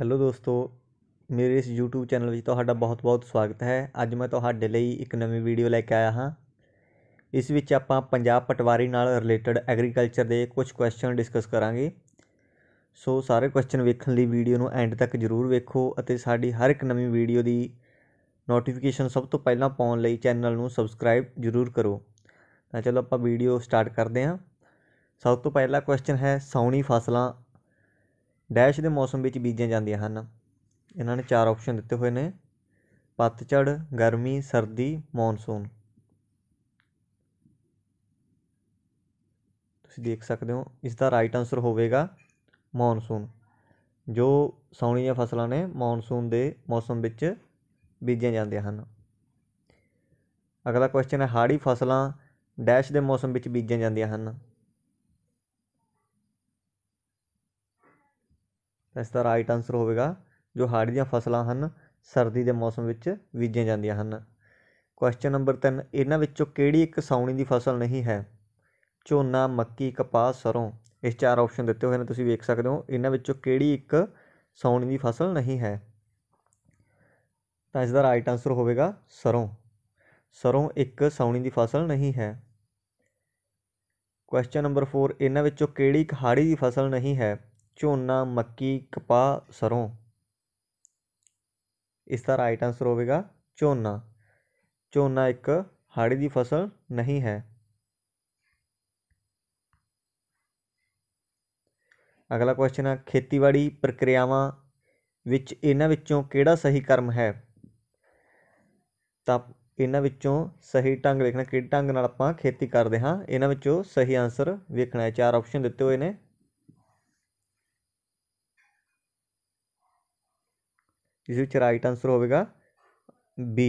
hello ਦੋਸਤੋ ਮੇਰੇ ਇਸ YouTube ਚੈਨਲ ਵਿੱਚ ਤੁਹਾਡਾ ਬਹੁਤ-ਬਹੁਤ ਸਵਾਗਤ ਹੈ ਅੱਜ ਮੈਂ ਤੁਹਾਡੇ ਲਈ ਇੱਕ ਨਵੀਂ ਵੀਡੀਓ ਲੈ ਕੇ ਆਇਆ ਹਾਂ ਇਸ ਵਿੱਚ ਆਪਾਂ ਪੰਜਾਬ ਪਟਵਾਰੀ ਨਾਲ ਰਿਲੇਟਡ ਐਗਰੀਕਲਚਰ ਦੇ ਕੁਝ ਕੁਐਸਚਨ ਡਿਸਕਸ ਕਰਾਂਗੇ ਸੋ ਸਾਰੇ ਕੁਐਸਚਨ ਵੇਖਣ ਲਈ ਵੀਡੀਓ ਨੂੰ ਐਂਡ ਤੱਕ ਜ਼ਰੂਰ ਵੇਖੋ ਅਤੇ ਸਾਡੀ ਹਰ ਇੱਕ ਨਵੀਂ ਵੀਡੀਓ ਦੀ ਨੋਟੀਫਿਕੇਸ਼ਨ ਸਭ ਤੋਂ ਪਹਿਲਾਂ ਪਾਉਣ ਲਈ ਚੈਨਲ ਨੂੰ ਸਬਸਕ੍ਰਾਈਬ ਜ਼ਰੂਰ ਕਰੋ ਤਾਂ ਚਲੋ ਆਪਾਂ ਵੀਡੀਓ ਸਟਾਰਟ ਕਰਦੇ ਹਾਂ ਸਭ ਤੋਂ ਪਹਿਲਾ ਕੁਐਸਚਨ ਹੈ ਸੌਣੀ ਫਸਲਾਂ ਡੈਸ਼ ਦੇ ਮੌਸਮ ਵਿੱਚ ਬੀਜੀਆਂ ਜਾਂਦੀਆਂ ਹਨ ਇਹਨਾਂ ਨੇ ਚਾਰ ਆਪਸ਼ਨ ਦਿੱਤੇ ਹੋਏ ਨੇ ਪਤਝੜ ਗਰਮੀ ਸਰਦੀ ਮੌਨਸੂਨ ਤੁਸੀਂ ਦੇਖ ਸਕਦੇ ਹੋ ਇਸ ਦਾ ਰਾਈਟ ਆਨਸਰ ਹੋਵੇਗਾ ਮੌਨਸੂਨ ਜੋ ਸੌਣੀ ਫਸਲਾਂ ਨੇ ਮੌਨਸੂਨ ਦੇ ਮੌਸਮ ਵਿੱਚ ਬੀਜੀਆਂ ਜਾਂਦੀਆਂ ਹਨ ਅਗਲਾ ਕੁਐਸਚਨ ਹੈ ਹਾੜੀ ਫਸਲਾਂ ਡੈਸ਼ ਦੇ ਮੌਸਮ ਵਿੱਚ ਬੀਜੀਆਂ ਜਾਂਦੀਆਂ ਹਨ ਇਸ ਦਾ ਰਾਈਟ ਆਨਸਰ ਹੋਵੇਗਾ ਜੋ ਹਾੜੀ ਦੀਆਂ ਫਸਲਾਂ ਹਨ ਸਰਦੀ ਦੇ ਮੌਸਮ ਵਿੱਚ ਬੀਜੀਆਂ ਜਾਂਦੀਆਂ ਹਨ ਕੁਐਸਚਨ ਨੰਬਰ 3 ਇਹਨਾਂ ਵਿੱਚੋਂ ਕਿਹੜੀ ਇੱਕ ਸੌਣੀ ਦੀ ਫਸਲ ਨਹੀਂ ਹੈ ਝੋਨਾ ਮੱਕੀ ਕਪਾਹ ਸਰੋਂ ਇਸ ਚਾਰ ਆਪਸ਼ਨ ਦਿੱਤੇ ਹੋਏ ਨੇ ਤੁਸੀਂ ਵੇਖ ਸਕਦੇ ਹੋ ਇਹਨਾਂ ਵਿੱਚੋਂ ਕਿਹੜੀ ਇੱਕ ਸੌਣੀ ਦੀ ਫਸਲ ਨਹੀਂ ਹੈ ਤਾਂ ਇਸ ਦਾ ਰਾਈਟ ਆਨਸਰ ਹੋਵੇਗਾ ਸਰੋਂ ਸਰੋਂ ਇੱਕ ਸੌਣੀ ਦੀ ਫਸਲ ਨਹੀਂ ਹੈ ਕੁਐਸਚਨ ਨੰਬਰ 4 ਇਹਨਾਂ ਵਿੱਚੋਂ ਕਿਹੜੀ ਇੱਕ ਹਾੜੀ ਦੀ ਫਸਲ ਨਹੀਂ ਹੈ ਝੋਨਾ ਮੱਕੀ ਕਪਾਹ ਸਰੋਂ ਇਸ ਦਾ ਰਾਈਟ ਆਨਸਰ ਹੋਵੇਗਾ ਝੋਨਾ ਝੋਨਾ ਇੱਕ ਹਾੜੀ ਦੀ ਫਸਲ ਨਹੀਂ ਹੈ ਅਗਲਾ ਕੁਐਸਚਨ ਹੈ ਖੇਤੀਬਾੜੀ ਪ੍ਰਕਿਰਿਆਵਾਂ ਵਿੱਚ ਇਹਨਾਂ ਵਿੱਚੋਂ ਕਿਹੜਾ ਸਹੀ ਕਰਮ ਹੈ ਤਾਂ ਇਹਨਾਂ ਵਿੱਚੋਂ ਸਹੀ ਢੰਗ ਵੇਖਣਾ ਕਿਹੜੇ ਢੰਗ ਨਾਲ ਆਪਾਂ ਖੇਤੀ ਕਰਦੇ ਹਾਂ ਇਹਨਾਂ ਵਿੱਚੋਂ ਸਹੀ ਆਨਸਰ ਵੇਖਣਾ ਹੈ ਚਾਰ ਆਪਸ਼ਨ ਦਿੱਤੇ ਹੋਏ ਨੇ ਇਸ ਵਿੱਚ ਰਾਈਟ ਆਨਸਰ ਹੋਵੇਗਾ ਬੀ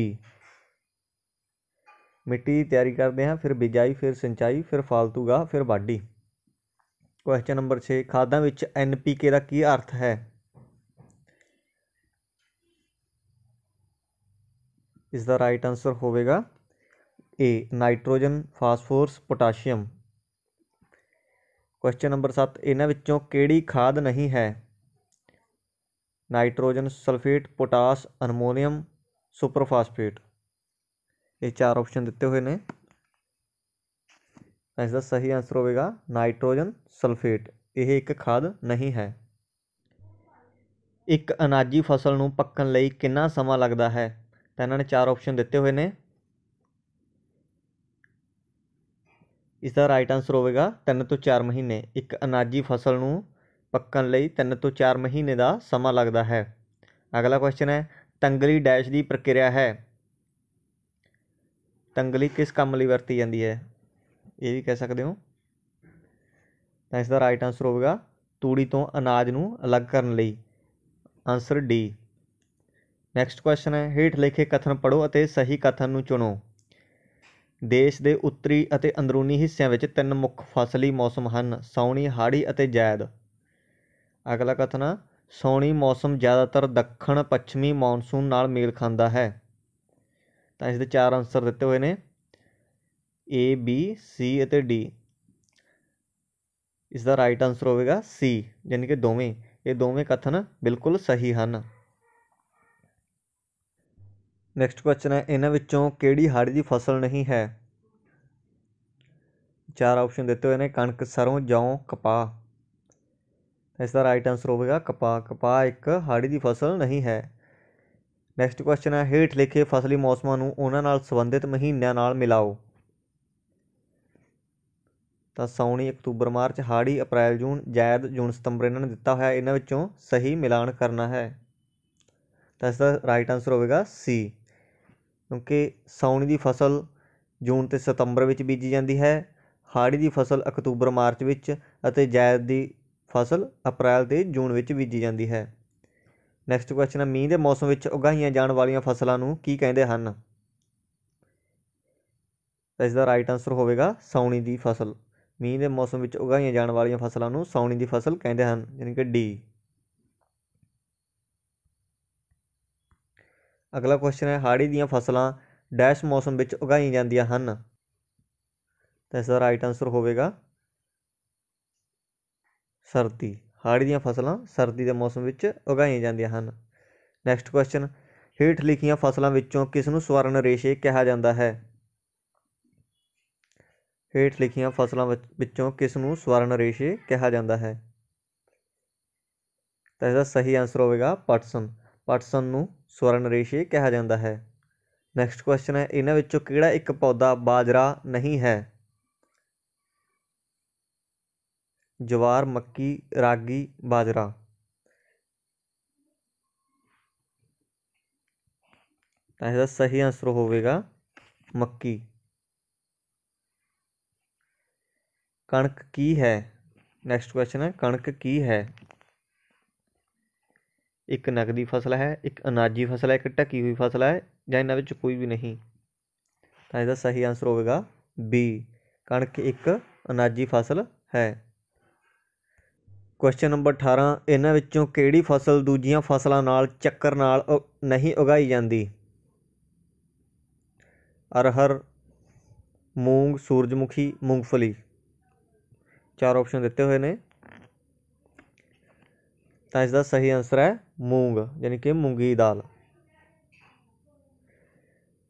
ਮਿੱਟੀ ਦੀ ਤਿਆਰੀ ਕਰਦੇ ਹਾਂ ਫਿਰ ਬਿਜਾਈ ਫਿਰ ਸਿੰਚਾਈ ਫਿਰ ਫਾਲਤੂਗਾ ਫਿਰ ਵਾਢੀ ਕੁਐਸਚਨ ਨੰਬਰ 6 ਖਾਦਾਂ ਵਿੱਚ ਐਨਪੀਕੇ ਦਾ ਕੀ ਅਰਥ ਹੈ ਇਸ ਦਾ ਰਾਈਟ ਆਨਸਰ ਹੋਵੇਗਾ A nitrogen phosphorus potassium question number 7 ਇਹਨਾਂ ਵਿੱਚੋਂ ਕਿਹੜੀ ਖਾਦ ਨਹੀਂ ਹੈ nitrogen sulphate potash ammonium superphosphate ਇਹ ਚਾਰ ਆਪਸ਼ਨ ਦਿੱਤੇ ਹੋਏ ਨੇ ਇਸ ਦਾ ਸਹੀ ਆਨਸਰ ਹੋਵੇਗਾ ਨਾਈਟ੍ਰੋਜਨ ਸਲਫੇਟ ਇਹ ਇੱਕ ਖਾਦ ਨਹੀਂ ਹੈ ਇੱਕ ਅਨਾਜੀ ਫਸਲ ਨੂੰ ਪੱਕਣ ਲਈ ਕਿੰਨਾ ਸਮਾਂ ਲੱਗਦਾ ਹੈ ਤਾਂ ਇਹਨਾਂ ਨੇ ਚਾਰ ਆਪਸ਼ਨ ਦਿੱਤੇ ਹੋਏ ਨੇ ਇਸ ਦਾ ਰਾਈਟ ਆਨਸਰ ਹੋਵੇਗਾ 3 ਤੋਂ 4 ਮਹੀਨੇ ਇੱਕ ਅਨਾਜੀ ਫਸਲ ਨੂੰ ਪੱਕਣ ਲਈ 3 ਤੋਂ 4 ਮਹੀਨੇ ਦਾ ਸਮਾਂ ਲੱਗਦਾ ਹੈ ਅਗਲਾ ਕੁਐਸਚਨ ਹੈ ਤੰਗਲੀ ਡੈਸ਼ ਦੀ ਪ੍ਰਕਿਰਿਆ ਹੈ ਤੰਗਲੀ ਕਿਸ ਕੰਮ ਲਈ ਵਰਤੀ ਜਾਂਦੀ ਹੈ ਇਹ ਵੀ ਕਹਿ ਸਕਦੇ ਹੋ ਤਾਂ ਇਸ ਦਾ ਰਾਈਟ ਆਨਸਰ ਹੋਵੇਗਾ ਤੂੜੀ ਤੋਂ ਅਨਾਜ ਨੂੰ ਅਲੱਗ ਕਰਨ ਲਈ ਆਨਸਰ ਡੀ ਨੈਕਸਟ ਕੁਐਸਚਨ ਹੈ ਹੇਠ ਲਿਖੇ ਕਥਨ ਪੜੋ ਅਤੇ ਸਹੀ ਕਥਨ ਨੂੰ ਚੁਣੋ ਦੇਸ਼ ਦੇ ਉੱਤਰੀ ਅਤੇ ਅੰਦਰੂਨੀ ਹਿੱਸਿਆਂ ਵਿੱਚ ਤਿੰਨ ਮੁੱਖ ਫਸਲੀ ਮੌਸਮ ਹਨ ਸੌਣੀ ਹਾੜੀ ਅਤੇ ਜੈਦ ਅਗਲਾ ਕਥਨ ਸੌਣੀ ਮੌਸਮ ਜ਼ਿਆਦਾਤਰ ਦੱਖਣ ਪੱਛਮੀ ਮੌਨਸੂਨ ਨਾਲ ਮੇਲ ਖਾਂਦਾ ਹੈ ਤਾਂ ਇਸ ਦੇ ਚਾਰ ਆਨਸਰ ਦਿੱਤੇ ਹੋਏ ਨੇ A B C ਅਤੇ D ਇਸ ਦਾ ਰਾਈਟ ਆਨਸਰ ਹੋਵੇਗਾ C ਯਾਨੀ ਕਿ ਦੋਵੇਂ ਇਹ ਦੋਵੇਂ ਕਥਨ ਬਿਲਕੁਲ ਸਹੀ ਹਨ ਨੈਕਸਟ ਕੁਐਸਚਨ ਹੈ ਇਹਨਾਂ ਵਿੱਚੋਂ ਕਿਹੜੀ ਹਾੜੀ ਦੀ ਫਸਲ ਨਹੀਂ ਹੈ ਚਾਰ ਆਪਸ਼ਨ ਦਿੱਤੇ ਹੋਏ ਨੇ ਕਣਕ ਸਰੋਂ ਜੌਂ ਕਪਾਹ ਇਸ ਦਾ ਰਾਈਟ ਆਨਸਰ ਹੋਵੇਗਾ ਕਪਾਹ ਕਪਾਹ ਇੱਕ ਹਾੜੀ ਦੀ ਫਸਲ ਨਹੀਂ ਹੈ ਨੈਕਸਟ ਕੁਐਸਚਨ ਹੈ ਹੇਠ ਲਿਖੇ ਫਸਲੀ ਮੌਸਮਾਂ ਨੂੰ ਉਹਨਾਂ ਨਾਲ ਸੰਬੰਧਿਤ ਮਹੀਨਿਆਂ ਨਾਲ ਮਿਲਾਓ ਤਾਂ ਸੌਣੀ ਅਕਤੂਬਰ ਮਾਰਚ ਹਾੜੀ ਅਪ੍ਰੈਲ ਜੂਨ ਜੈਦ ਜੂਨ ਸਤੰਬਰ ਇਹਨਾਂ ਨੇ ਦਿੱਤਾ ਹੋਇਆ ਇਹਨਾਂ ਵਿੱਚੋਂ ਸਹੀ ਮਿਲਾਨ ਕਰਨਾ ਹੈ ਤਾਂ ਇਸ ਦਾ ਰਾਈਟ ਆਨਸਰ ਹੋਵੇਗਾ ਸੀ ਕਿਉਂਕਿ ਸੌਣੀ ਦੀ ਫਸਲ ਜੂਨ ਤੇ ਸਤੰਬਰ ਵਿੱਚ ਬੀਜੀ ਜਾਂਦੀ ਹੈ ਹਾੜੀ ਦੀ ਫਸਲ ਅਕਤੂਬਰ ਮਾਰਚ ਵਿੱਚ ਅਤੇ ਜੈਦ ਦੀ ਫਸਲ ਅਪ੍ਰੈਲ ਤੇ ਜੂਨ ਵਿੱਚ ਬੀਜੀ ਜਾਂਦੀ ਹੈ ਨੈਕਸਟ ਕੁਐਸਚਨ ਹੈ ਮੀਂਹ ਦੇ ਮੌਸਮ ਵਿੱਚ ਉਗਾਈਆਂ ਜਾਣ ਵਾਲੀਆਂ ਫਸਲਾਂ ਨੂੰ ਕੀ ਕਹਿੰਦੇ ਹਨ ਤਾਂ ਇਸ ਦਾ ਰਾਈਟ ਆਨਸਰ ਹੋਵੇਗਾ ਸੌਣੀ ਦੀ ਫਸਲ ਮੀਂਹ ਦੇ ਮੌਸਮ ਵਿੱਚ ਉਗਾਈਆਂ ਜਾਣ ਵਾਲੀਆਂ ਫਸਲਾਂ ਨੂੰ ਸੌਣੀ ਦੀ ਫਸਲ ਕਹਿੰਦੇ ਹਨ ਯਾਨੀ ਕਿ ਡੀ ਅਗਲਾ ਕੁਐਸਚਨ ਹੈ ਹਾੜੀ ਦੀਆਂ ਫਸਲਾਂ ਡੈਸ਼ ਮੌਸਮ ਵਿੱਚ ਉਗਾਈਆਂ ਜਾਂਦੀਆਂ ਹਨ ਤਾਂ ਇਸ ਦਾ ਰਾਈਟ ਆਨਸਰ ਹੋਵੇਗਾ ਸਰਦੀ ਹਾੜੀ ਦੀਆਂ ਫਸਲਾਂ ਸਰਦੀ ਦੇ ਮੌਸਮ ਵਿੱਚ ਉਗਾਈਆਂ ਜਾਂਦੀਆਂ ਹਨ ਨੈਕਸਟ ਕੁਐਸਚਨ ਹੇਠ ਲਿਖੀਆਂ ਫਸਲਾਂ ਵਿੱਚੋਂ ਕਿਸ ਨੂੰ ਸਵਰਨ ਰੇਸ਼ੇ ਕਿਹਾ ਜਾਂਦਾ ਹੈ ਹੇਠ ਲਿਖੀਆਂ ਫਸਲਾਂ ਵਿੱਚੋਂ ਕਿਸ ਨੂੰ ਸਵਰਨ ਰੇਸ਼ੇ ਕਿਹਾ ਜਾਂਦਾ ਹੈ ਤਾਂ ਇਹਦਾ ਸਹੀ ਆਨਸਰ ਹੋਵੇਗਾ ਪਟਸਨ ਪਟਸਨ ਨੂੰ ਸਵਰਨ ਰੇਸ਼ੇ ਕਿਹਾ ਜਾਂਦਾ ਹੈ ਨੈਕਸਟ ਕੁਐਸਚਨ ਹੈ ਇਹਨਾਂ ਵਿੱਚੋਂ ਕਿਹੜਾ ਇੱਕ ਪੌਦਾ ਬਾਜਰਾ ਨਹੀਂ ਹੈ ਜਵਾਰ ਮੱਕੀ ਰਾਗੀ ਬਾਜਰਾ ਤਾਂ ਇਹਦਾ ਸਹੀ ਆਨਸਰ ਹੋਵੇਗਾ ਮੱਕੀ ਕਣਕ ਕੀ ਹੈ ਨੈਕਸਟ ਕੁਐਸਚਨ ਹੈ ਕਣਕ ਕੀ ਹੈ ਇੱਕ ਨਕਦੀ ਫਸਲ ਹੈ ਇੱਕ ਅਨਾਜੀ ਫਸਲ ਹੈ ਇੱਕ ਟੱਕੀ ਹੋਈ ਫਸਲ ਹੈ ਜਾਂ ਇਹਨਾਂ ਵਿੱਚ ਕੋਈ ਵੀ ਨਹੀਂ ਤਾਂ ਇਹਦਾ ਸਹੀ ਆਨਸਰ ਹੋਵੇਗਾ ਬੀ ਕਣਕ ਇੱਕ ਅਨਾਜੀ ਫਸਲ ਹੈ ਕੁਐਸਚਨ ਨੰਬਰ 18 ਇਹਨਾਂ ਵਿੱਚੋਂ ਕਿਹੜੀ ਫਸਲ ਦੂਜੀਆਂ ਫਸਲਾਂ ਨਾਲ ਚੱਕਰ ਨਾਲ ਨਹੀਂ ਉਗਾਈ ਜਾਂਦੀ ਅਰਹਰ ਮੂੰਗ ਸੂਰਜਮੁਖੀ ਮੂੰਗਫਲੀ ਚਾਰ ਆਪਸ਼ਨ ਦਿੱਤੇ ਹੋਏ ਨੇ ਤਾਂ ਇਸ ਦਾ ਸਹੀ ਆਨਸਰ ਹੈ ਮੂੰਗ ਯਾਨੀ ਕਿ ਮੂੰਗੀ ਦਾਲ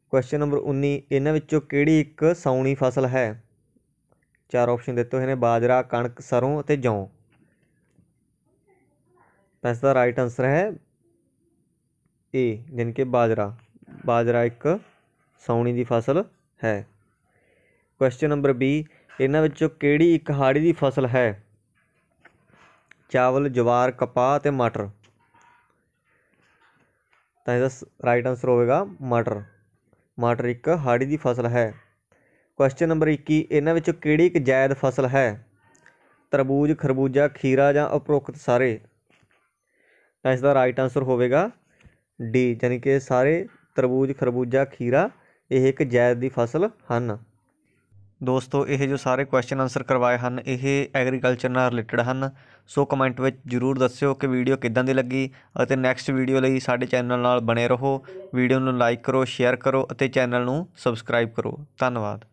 ਕੁਐਸਚਨ ਨੰਬਰ 19 ਇਹਨਾਂ ਵਿੱਚੋਂ ਕਿਹੜੀ ਇੱਕ ਸੌਣੀ ਫਸਲ ਹੈ ਚਾਰ ਆਪਸ਼ਨ ਦਿੱਤੇ ਹੋਏ ਨੇ ਬਾਜਰਾ ਕਣਕ ਸਰੋਂ ਅਤੇ ਜੌਂ ਇਸ ਦਾ ਰਾਈਟ ਆਨਸਰ ਹੈ ਏ ਯਾਨੀ ਕਿ ਬਾਜਰਾ ਬਾਜਰਾ ਇੱਕ ਸੌਣੀ ਦੀ ਫਸਲ ਹੈ ਕੁਐਸਚਨ ਨੰਬਰ ਬੀ ਇਹਨਾਂ ਵਿੱਚੋਂ ਕਿਹੜੀ ਇੱਕ ਹਾੜੀ ਦੀ ਫਸਲ ਹੈ ਚਾਵਲ ਜਵਾਰ ਕਪਾਹ ਤੇ ਮਟਰ ਤਾਂ ਇਹਦਾ ਰਾਈਟ ਆਨਸਰ ਹੋਵੇਗਾ ਮਟਰ ਮਟਰ ਇੱਕ ਹਾੜੀ ਦੀ ਫਸਲ ਹੈ ਕੁਐਸਚਨ ਨੰਬਰ 21 ਇਹਨਾਂ ਵਿੱਚੋਂ ਕਿਹੜੀ ਇੱਕ ਜਾਇਦ ਫਸਲ ਹੈ ਤਰਬੂਜ ਖਰਬੂਜਾ ਖੀਰਾ ਜਾਂ ਉਪਰੋਕਤ ਸਾਰੇ ਤਾਂ ਇਸ ਦਾ ਰਾਈਟ ਆਨਸਰ ਹੋਵੇਗਾ ਡੀ ਯਾਨੀ ਕਿ ਸਾਰੇ ਤਰਬੂਜ ਖਰਬੂਜਾ ਖੀਰਾ ਇਹ ਇੱਕ ਜੈਦ ਦੀ ਫਸਲ ਹਨ ਦੋਸਤੋ ਇਹ ਜੋ ਸਾਰੇ ਕੁਐਸਚਨ ਆਨਸਰ ਕਰਵਾਏ ਹਨ ਇਹ ਐਗਰੀਕਲਚਰ ਨਾਲ ਰਿਲੇਟਡ ਹਨ ਸੋ ਕਮੈਂਟ ਵਿੱਚ ਜਰੂਰ ਦੱਸਿਓ ਕਿ ਵੀਡੀਓ ਕਿਦਾਂ ਦੀ ਲੱਗੀ ਅਤੇ ਨੈਕਸਟ ਵੀਡੀਓ ਲਈ ਸਾਡੇ ਚੈਨਲ ਨਾਲ ਬਣੇ ਰਹੋ ਵੀਡੀਓ ਨੂੰ ਲਾਈਕ ਕਰੋ ਸ਼ੇਅਰ ਕਰੋ ਅਤੇ ਚੈਨਲ ਨੂੰ ਸਬਸਕ੍ਰਾਈਬ ਕਰੋ ਧੰਨਵਾਦ